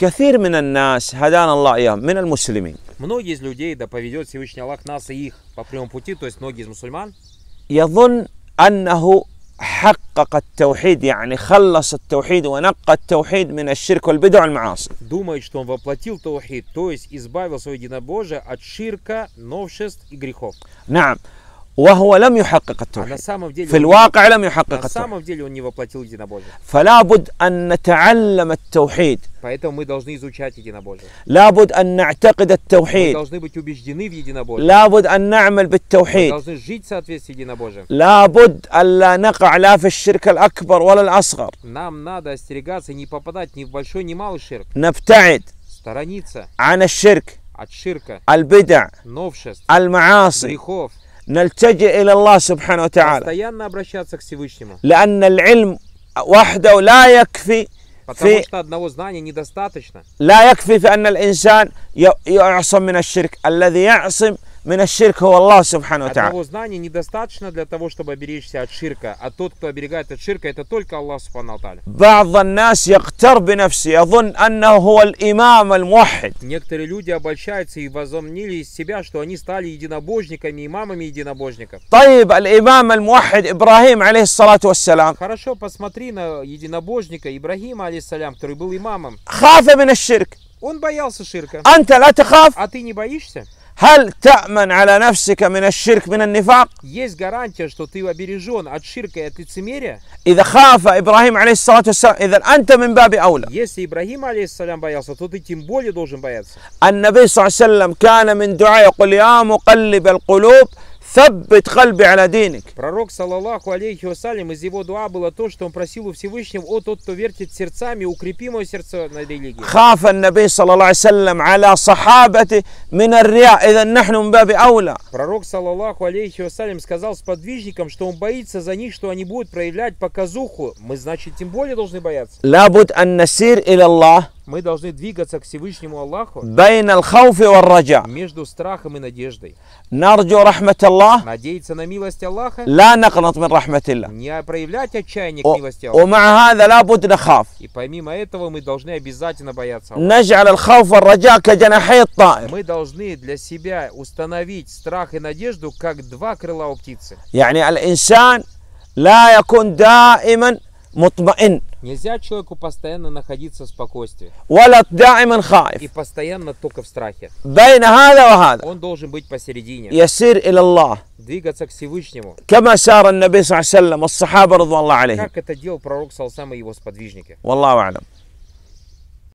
كثير من الناس هدانا الله إياهم من المسلمين Многие из людей, да поведет Всевышний Аллах нас и их по прямому пути, то есть многие из мусульман, يظن أنه حقق التوحيد يعني خلص التوحيد ونقى التوحيد من الشرك والبدع والمعاصي думает, что он воплотил тавхид, то есть избавил свое единобожие от ширка, новшеств и грехов. نعم وهو لم يحقق التوحيد في الواقع لم يحقق التوحيد فلا بد أن نتعلم التوحيد لا بد أن نعتقد التوحيد لا بد أن نعمل بالتوحيد لا بد ألا نقع لا في الشرك الأكبر ولا الأصغر نعم، نبتعد عن الشرك البدع المعاصي نلتجئ إلى الله سبحانه وتعالى لأن العلم وحده لا يكفي في لا يكفي في أن الإنسان يعصم من الشرك الذي يعصم Одного знания недостаточно для того, чтобы оберечься от ширка. А тот, кто оберегает от ширка, это только Аллах Субхану Некоторые люди обольщаются и возомнили из себя, что они стали единобожниками, имамами единобожников. Хорошо, посмотри на единобожника Ибрахима, алейсалям, который был имамом. Он боялся ширка. А ты не боишься? هل تأمن على نفسك من الشرك من النفاق؟ Есть гарантия, что ты обережен от ширка и от лицемерия? إذا خاف إبراهيم عليه الصلاة والسلام إذا أنت من باب أولى. Если Ибрагим алейхиссалям боялся, то ты тем более должен бояться. النبي صلى الله عليه وسلم كان من دعاء يقول يا مقلب القلوب Саббит хальби аля диник. Пророк, салаллаху алейхи вассалям, из его дуа было то, что он просил у Всевышнего, о тот, кто вертит сердцами, укрепи мое сердце на религии. Хаф наби, салаллаху салям, аля сахабати мин ар-риа, идан нахну мбаби ауля. Пророк, салаллаху алейхи вассалям, сказал сподвижникам, что он боится за них, что они будут проявлять показуху. Мы, значит, тем более должны бояться. Лабуд ан-насир иля Аллах. Мы должны двигаться к Всевышнему Аллаху. Между страхом и надеждой. نرجو رحمة الله. Надеяться на милость Аллаха. لا نقنط من رحمة الله. Не проявлять отчаяние к милости Аллаха. ومع هذا لابد نخاف. И помимо этого мы должны обязательно бояться نجعل الخوف والرجاء كجناحي الطائر. Мы должны для себя установить страх и надежду как два крыла у птицы. يعني الإنسان لا يكون دائما مطمئن. Нельзя человеку постоянно находиться в спокойствии. И постоянно только в страхе. Он должен быть посередине. Двигаться к Всевышнему. Как это делал пророк Салсам и его сподвижники. Валлаху